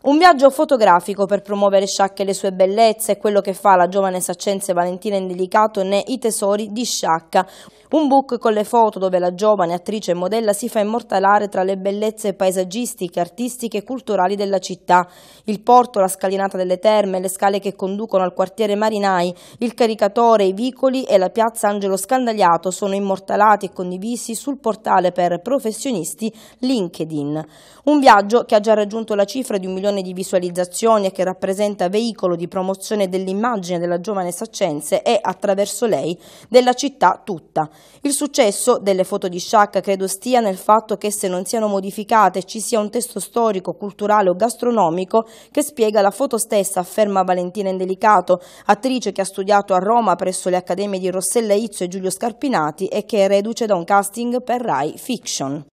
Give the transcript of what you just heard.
Un viaggio fotografico per promuovere Sciacca e le sue bellezze quello che fa la giovane saccense Valentina Indelicato ne I tesori di Sciacca, un book con le foto dove la giovane attrice e modella si fa immortalare tra le bellezze paesaggistiche, artistiche e culturali della città. Il porto, la scalinata delle terme, le scale che conducono al quartiere Marinai, il caricatore, i vicoli e la piazza Angelo Scandagliato sono immortalati e condivisi sul portale per professionisti LinkedIn. Un viaggio che ha già raggiunto la cifra di un milione milioni di visualizzazioni e che rappresenta veicolo di promozione dell'immagine della giovane Saccense e, attraverso lei, della città tutta. Il successo delle foto di Sciacca credo stia nel fatto che se non siano modificate ci sia un testo storico, culturale o gastronomico che spiega la foto stessa, afferma Valentina Indelicato, attrice che ha studiato a Roma presso le accademie di Rossella Izzo e Giulio Scarpinati e che è reduce da un casting per Rai Fiction.